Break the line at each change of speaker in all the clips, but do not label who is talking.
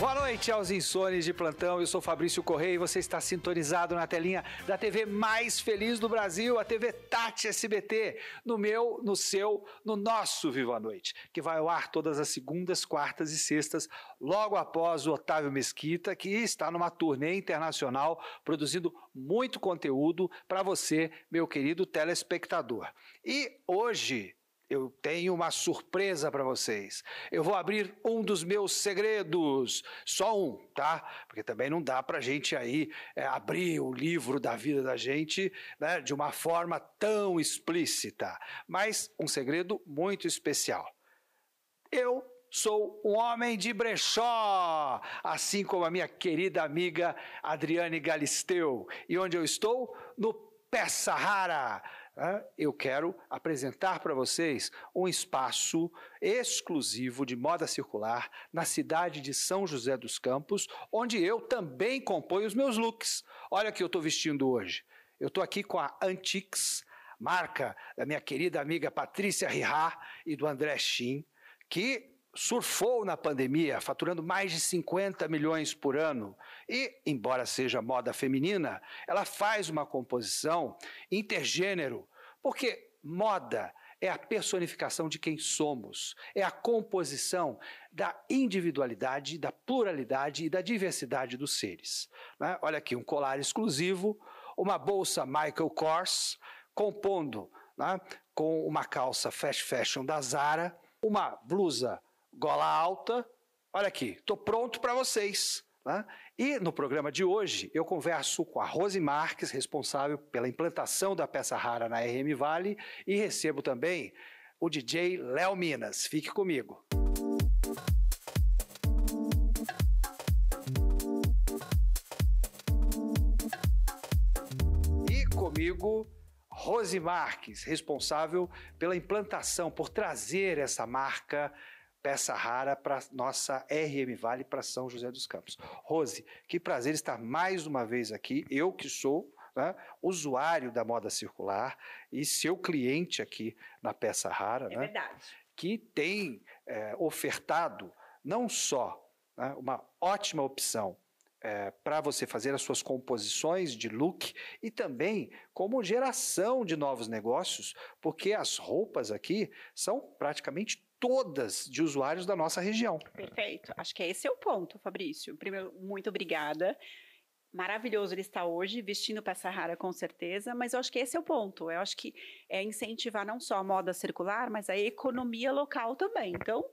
Boa noite aos insones de plantão. Eu sou Fabrício Correia e você está sintonizado na telinha da TV mais feliz do Brasil, a TV Tati SBT, no meu, no seu, no nosso Viva a Noite, que vai ao ar todas as segundas, quartas e sextas, logo após o Otávio Mesquita, que está numa turnê internacional produzindo muito conteúdo para você, meu querido telespectador. E hoje eu tenho uma surpresa para vocês. Eu vou abrir um dos meus segredos, só um, tá? Porque também não dá para a gente aí é, abrir o livro da vida da gente né, de uma forma tão explícita. Mas um segredo muito especial. Eu sou um homem de brechó, assim como a minha querida amiga Adriane Galisteu. E onde eu estou? No Peça Rara eu quero apresentar para vocês um espaço exclusivo de moda circular na cidade de São José dos Campos, onde eu também componho os meus looks. Olha o que eu estou vestindo hoje. Eu estou aqui com a Antiques, marca da minha querida amiga Patrícia Rihá e do André Shin, que surfou na pandemia, faturando mais de 50 milhões por ano. E, embora seja moda feminina, ela faz uma composição intergênero, porque moda é a personificação de quem somos, é a composição da individualidade, da pluralidade e da diversidade dos seres. Né? Olha aqui, um colar exclusivo, uma bolsa Michael Kors, compondo né, com uma calça fast fashion da Zara, uma blusa gola alta, olha aqui, estou pronto para vocês. Né? E no programa de hoje eu converso com a Rose Marques, responsável pela implantação da peça rara na RM Vale, e recebo também o DJ Léo Minas. Fique comigo. E comigo Rose Marques, responsável pela implantação, por trazer essa marca peça rara para nossa RM Vale para São José dos Campos. Rose, que prazer estar mais uma vez aqui. Eu que sou né, usuário da moda circular e seu cliente aqui na peça rara, é né, verdade. que tem é, ofertado não só né, uma ótima opção é, para você fazer as suas composições de look e também como geração de novos negócios, porque as roupas aqui são praticamente todas de usuários da nossa região.
Perfeito. Acho que esse é o ponto, Fabrício. Primeiro, muito obrigada. Maravilhoso ele estar hoje, vestindo peça rara com certeza, mas eu acho que esse é o ponto. Eu acho que é incentivar não só a moda circular, mas a economia local também. Então,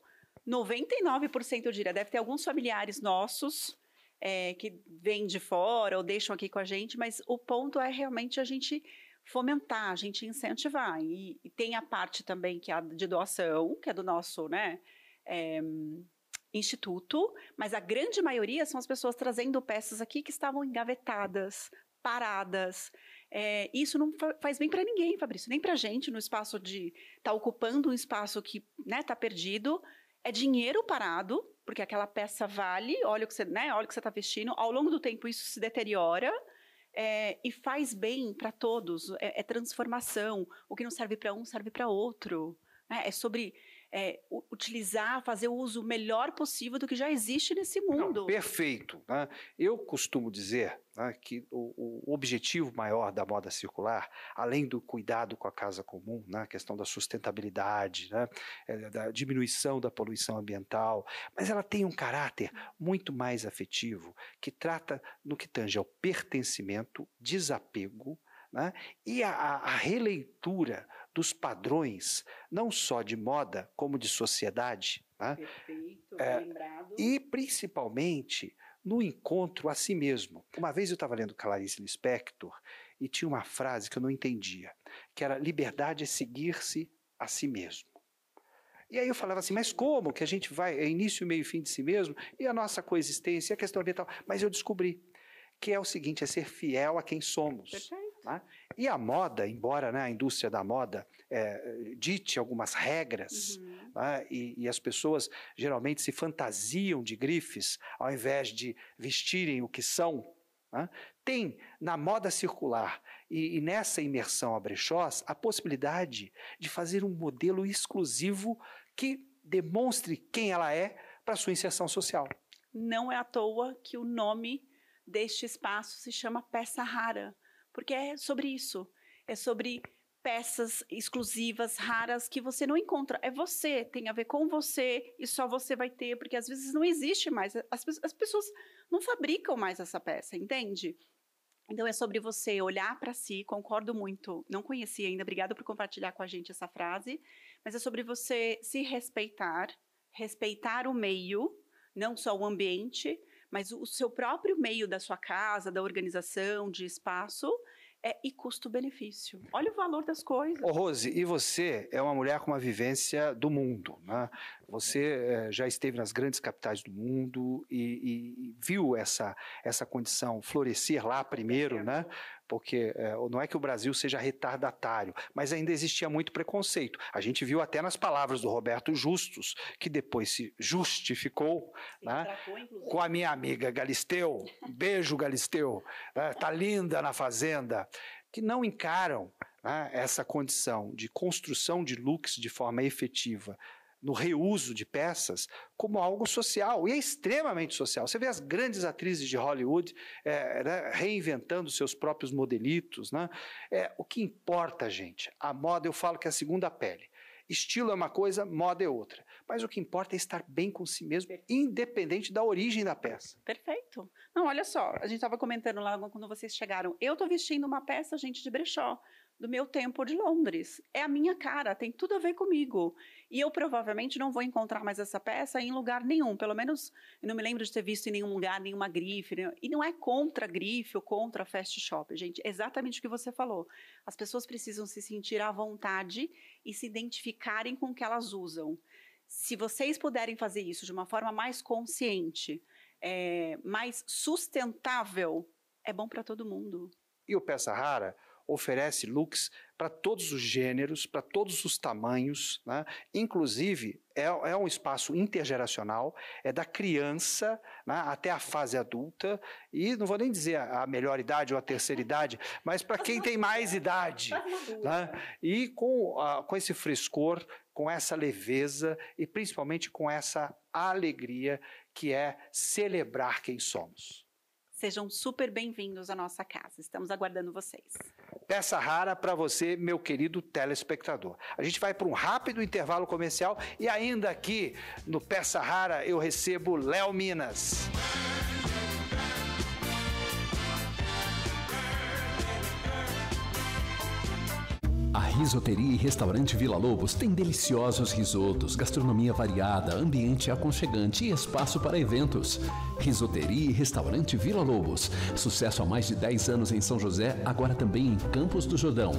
99% eu diria, deve ter alguns familiares nossos é, que vêm de fora ou deixam aqui com a gente, mas o ponto é realmente a gente fomentar, a gente incentivar. E, e tem a parte também que é de doação, que é do nosso, né? É, instituto, mas a grande maioria são as pessoas trazendo peças aqui que estavam engavetadas, paradas. É, isso não fa faz bem para ninguém, Fabrício, nem para a gente no espaço de estar tá ocupando um espaço que está né, tá perdido. É dinheiro parado, porque aquela peça vale, olha o que você né, está vestindo, ao longo do tempo isso se deteriora é, e faz bem para todos. É, é transformação. O que não serve para um serve para outro. Né? É sobre é, utilizar, fazer o uso melhor possível do que já existe nesse mundo. Não,
perfeito. Né? Eu costumo dizer né, que o, o, objetivo maior da moda circular, além do cuidado com a casa comum, né, a questão da sustentabilidade, né, é, da diminuição da poluição ambiental, mas ela tem um caráter muito mais afetivo, que trata no que tange ao pertencimento, desapego né, e a, a releitura dos padrões, não só de moda, como de sociedade. Né? Perfeito, é, lembrado. E principalmente no encontro a si mesmo. Uma vez eu estava lendo Clarice Lispector e tinha uma frase que eu não entendia, que era liberdade é seguir-se a si mesmo. E aí eu falava assim, mas como que a gente vai, é início, meio e fim de si mesmo, e a nossa coexistência, e a questão ambiental. Mas eu descobri que é o seguinte, é ser fiel a quem somos. Perfeito. Né? E a moda, embora né, a indústria da moda é, dite algumas regras, uhum. né, e, e, as pessoas geralmente se fantasiam de grifes ao invés de vestirem o que são, né, tem na moda circular e, e nessa imersão a brechós a possibilidade de fazer um modelo exclusivo que demonstre quem ela é para sua inserção social.
Não é à toa que o nome deste espaço se chama peça rara porque é sobre isso. É sobre peças exclusivas, raras, que você não encontra. É você, tem a ver com você e só você vai ter, porque às vezes não existe mais. As, as pessoas não fabricam mais essa peça, entende? Então é sobre você olhar para si, concordo muito. Não conheci ainda, obrigada por compartilhar com a gente essa frase, mas é sobre você se respeitar, respeitar o meio, não só o ambiente, mas o seu próprio meio da sua casa, da organização, de espaço, é, e custo-benefício. Olha o valor das coisas. Ô
Rose, e você é uma mulher com uma vivência do mundo, né? Você é, já esteve nas grandes capitais do mundo e, e, e viu essa, essa condição florescer lá primeiro, é né? porque é, não é que o Brasil seja retardatário, mas ainda existia muito preconceito. A gente viu até nas palavras do Roberto Justus, que depois se justificou, né, com a minha amiga Galisteu, beijo Galisteu, né, tá linda na fazenda, que não encaram né, essa condição de construção de looks de forma efetiva no reuso de peças como algo social e é extremamente social. Você vê as grandes atrizes de Hollywood é, né, reinventando seus próprios modelitos, né? É, o que importa, gente? A moda eu falo que é a segunda pele. Estilo é uma coisa, moda é outra. Mas o que importa é estar bem com si mesmo, independente da origem da peça.
Perfeito. Não, olha só, a gente estava comentando lá quando vocês chegaram. Eu estou vestindo uma peça, gente, de brechó do meu tempo de Londres. É a minha cara, tem tudo a ver comigo. E eu provavelmente não vou encontrar mais essa peça em lugar nenhum. Pelo menos eu não me lembro de ter visto em nenhum lugar nenhuma grife. Nenhum... Né? E não é contra grife ou contra fast shop, gente. É exatamente o que você falou. As pessoas precisam se sentir à vontade e se identificarem com o que elas usam. Se vocês puderem fazer isso de uma forma mais consciente, é, mais sustentável, é bom para todo mundo.
E o peça rara? oferece looks para todos os gêneros, para todos os tamanhos, né? inclusive é, é, um espaço intergeracional, é da criança né? até a fase adulta, e não vou nem dizer a, a melhor idade ou a terceira idade, mas para quem tem mais idade. Né? E com, com esse frescor, com essa leveza e principalmente com essa alegria que é celebrar quem somos.
Sejam super bem-vindos à nossa casa. Estamos aguardando vocês.
Peça rara para você, meu querido telespectador. A gente vai para um rápido intervalo comercial e ainda aqui no Peça Rara eu recebo Léo Minas. Música A Risoteria e Restaurante Vila Lobos tem deliciosos risotos, gastronomia variada, ambiente aconchegante e espaço para eventos. Risoteria e Restaurante Vila Lobos. Sucesso há mais de 10 anos em São José, agora também em Campos do Jordão.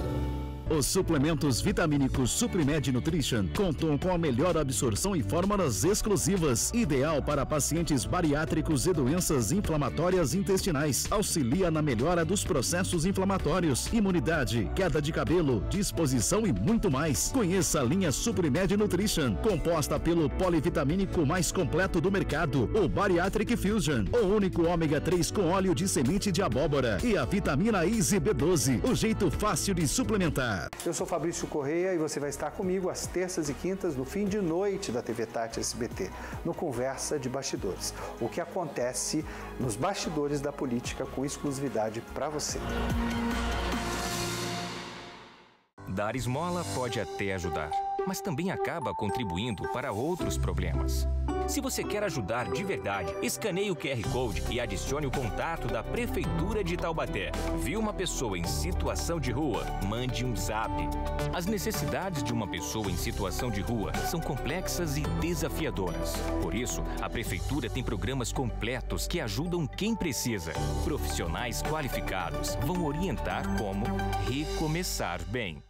Os suplementos vitamínicos Suprimed Nutrition contam com a melhor absorção e fórmulas exclusivas, ideal para pacientes bariátricos e doenças inflamatórias intestinais. Auxilia na melhora dos processos inflamatórios, imunidade, queda de cabelo, disposição e muito mais. Conheça a linha Suprimed Nutrition, composta pelo polivitamínico mais completo do mercado, o Bariatric Fusion, o único ômega 3 com óleo de semente de abóbora e a vitamina Easy B12, o jeito fácil de suplementar. Eu sou Fabrício Correia e você vai estar comigo às terças e quintas no fim de noite da TV Tati SBT, no Conversa de Bastidores. O que acontece nos bastidores da política com exclusividade para você. Dar esmola pode até ajudar, mas também acaba contribuindo para outros problemas. Se você quer ajudar de verdade, escaneie o QR Code e adicione o contato da Prefeitura de Taubaté. Viu uma pessoa em situação de rua? Mande um zap. As necessidades de uma pessoa em situação de rua são complexas e desafiadoras. Por isso, a Prefeitura tem programas completos que ajudam quem precisa. Profissionais qualificados vão orientar como recomeçar bem.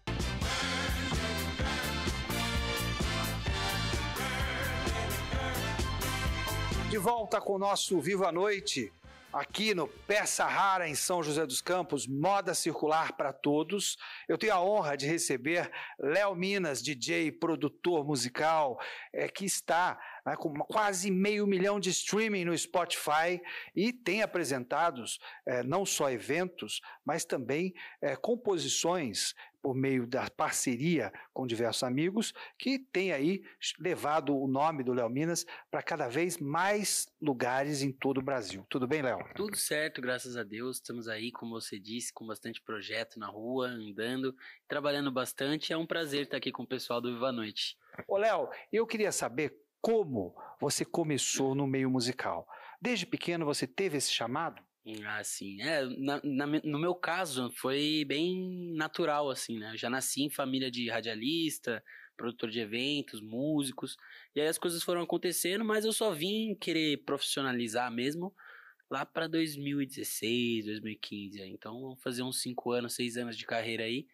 De volta com o nosso Viva a Noite, aqui no Peça Rara, em São José dos Campos, moda circular para todos. Eu tenho a honra de receber Léo Minas, DJ, produtor musical, é, que está né, com quase meio milhão de streaming no Spotify e tem apresentados é, não só eventos, mas também é, composições por meio da parceria com diversos amigos, que tem aí levado o nome do Léo Minas para cada vez mais lugares em todo o Brasil. Tudo bem, Léo?
Tudo certo, graças a Deus. Estamos aí, como você disse, com bastante projeto na rua, andando, trabalhando bastante. É um prazer estar aqui com o pessoal do Viva Noite.
Ô, Léo, eu queria saber como você começou no meio musical. Desde pequeno você teve esse chamado?
Ah, sim. É, na, na, no meu caso, foi bem natural, assim, né? Eu já nasci em família de radialista, produtor de eventos, músicos. E aí as coisas foram acontecendo, mas eu só vim querer profissionalizar mesmo lá para 2016, 2015. Então, vamos fazer uns 5 anos, 6 anos de carreira aí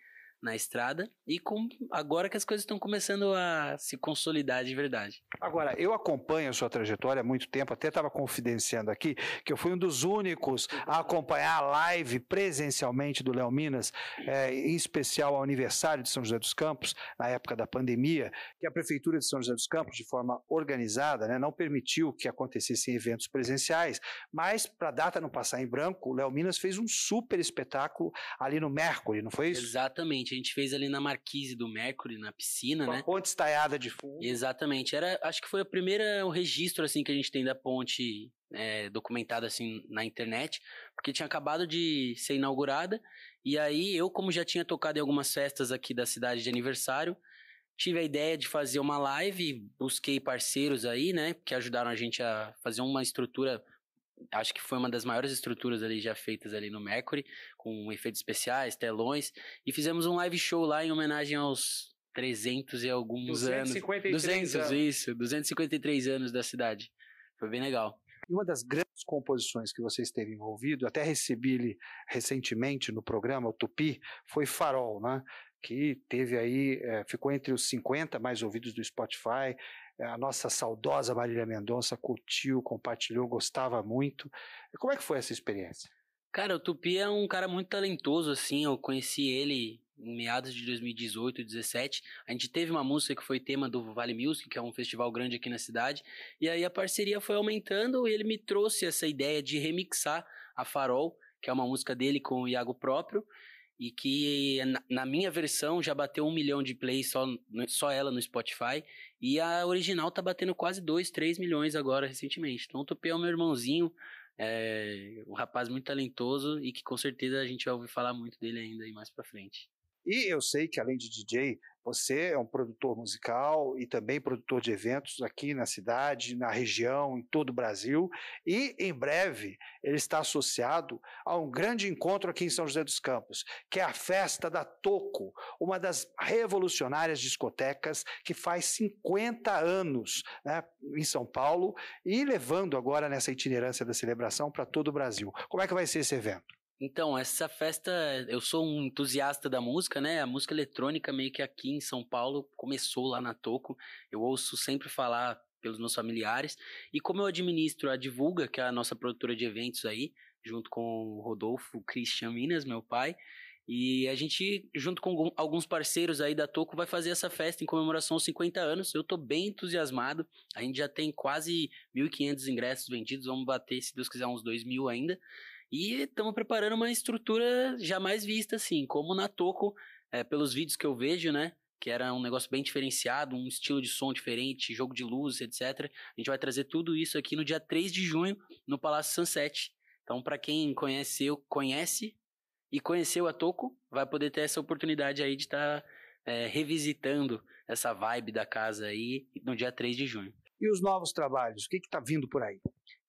na estrada e com agora que as coisas estão começando a se consolidar de verdade.
Agora, eu acompanho a sua trajetória há muito tempo, até estava confidenciando aqui que eu fui um dos únicos a acompanhar a live presencialmente do Léo Minas, é, em especial ao aniversário de São José dos Campos, na época da pandemia, que a Prefeitura de São José dos Campos, de forma organizada, né, não permitiu que acontecessem eventos presenciais, mas para a data não passar em branco, o Léo Minas fez um super espetáculo ali no Mercury, não foi isso?
Exatamente a gente fez ali na Marquise do Mercury, na piscina, Com né? A ponte estaiada de fundo. Exatamente. Era, acho que foi a primeira é, o registro assim que a gente tem da ponte é, documentada assim na internet, porque tinha acabado de ser inaugurada. E aí eu, como já tinha tocado em algumas festas aqui da cidade de aniversário, tive a ideia de fazer uma live, busquei parceiros aí, né, que ajudaram a gente a fazer uma estrutura acho que foi uma das maiores estruturas ali já feitas ali no Mercury, com efeitos especiais, telões, e fizemos um live show lá em homenagem aos 300 e alguns 253 anos. 253 anos. isso, 253 anos da cidade. Foi bem legal.
E uma das grandes composições que você esteve envolvido, até recebi ele recentemente no programa, o Tupi, foi Farol, né? Que teve aí, é, ficou entre os 50 mais ouvidos do Spotify, a nossa saudosa Marília Mendonça curtiu, compartilhou, gostava muito. Como é que foi essa experiência?
Cara, o Tupi é um cara muito talentoso, assim. Eu conheci ele em meados de 2018, 2017. A gente teve uma música que foi tema do Vale Music, que é um festival grande aqui na cidade. E aí a parceria foi aumentando e ele me trouxe essa ideia de remixar a Farol, que é uma música dele com o Iago próprio e que na minha versão já bateu um milhão de plays só, só ela no Spotify e a original tá batendo quase 2, 3 milhões agora recentemente. Então o Tupê é o meu irmãozinho, é, um rapaz muito talentoso e que com certeza a gente vai ouvir falar muito dele ainda aí mais pra frente.
E eu sei que além de DJ, você é um produtor musical e também produtor de eventos aqui na cidade, na região, em todo o Brasil. E em breve ele está associado a um grande encontro aqui em São José dos Campos, que é a Festa da Toco, uma das revolucionárias discotecas que faz 50 anos né, em São Paulo e levando agora nessa itinerância da celebração para todo o Brasil. Como é que vai ser esse evento?
Então, essa festa, eu sou um entusiasta da música, né? A música eletrônica meio que aqui em São Paulo começou lá na Toco. Eu ouço sempre falar pelos meus familiares. E como eu administro a Divulga, que é a nossa produtora de eventos aí, junto com o Rodolfo Christian Minas, meu pai, e a gente, junto com alguns parceiros aí da Toco, vai fazer essa festa em comemoração aos 50 anos. Eu tô bem entusiasmado. A gente já tem quase 1.500 ingressos vendidos. Vamos bater, se Deus quiser, uns 2.000 mil ainda. E estamos preparando uma estrutura jamais vista, assim, como na Toco, é, pelos vídeos que eu vejo, né? Que era um negócio bem diferenciado, um estilo de som diferente, jogo de luz, etc. A gente vai trazer tudo isso aqui no dia 3 de junho, no Palácio Sunset. Então, para quem conheceu, conhece e conheceu a Toco, vai poder ter essa oportunidade aí de estar tá, é, revisitando essa vibe da casa aí no dia 3 de junho.
E os novos trabalhos? O que está vindo por aí?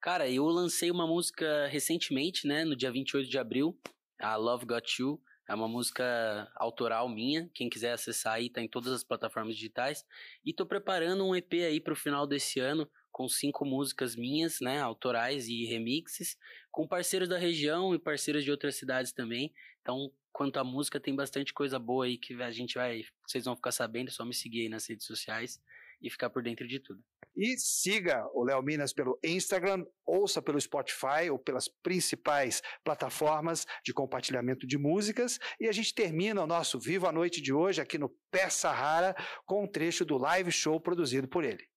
Cara, eu lancei uma música recentemente, né? No dia 28 de abril, a Love Got You. É uma música autoral minha. Quem quiser acessar aí, tá em todas as plataformas digitais. E tô preparando um EP aí pro final desse ano, com cinco músicas minhas, né? Autorais e remixes, com parceiros da região e parceiros de outras cidades também. Então, quanto à música, tem bastante coisa boa aí que a gente vai. Vocês vão ficar sabendo, é só me seguir aí nas redes sociais e ficar por dentro de tudo.
E siga o Léo Minas pelo Instagram, ouça pelo Spotify ou pelas principais plataformas de compartilhamento de músicas. E a gente termina o nosso vivo à Noite de hoje aqui no Peça Rara com um trecho do live show produzido por ele.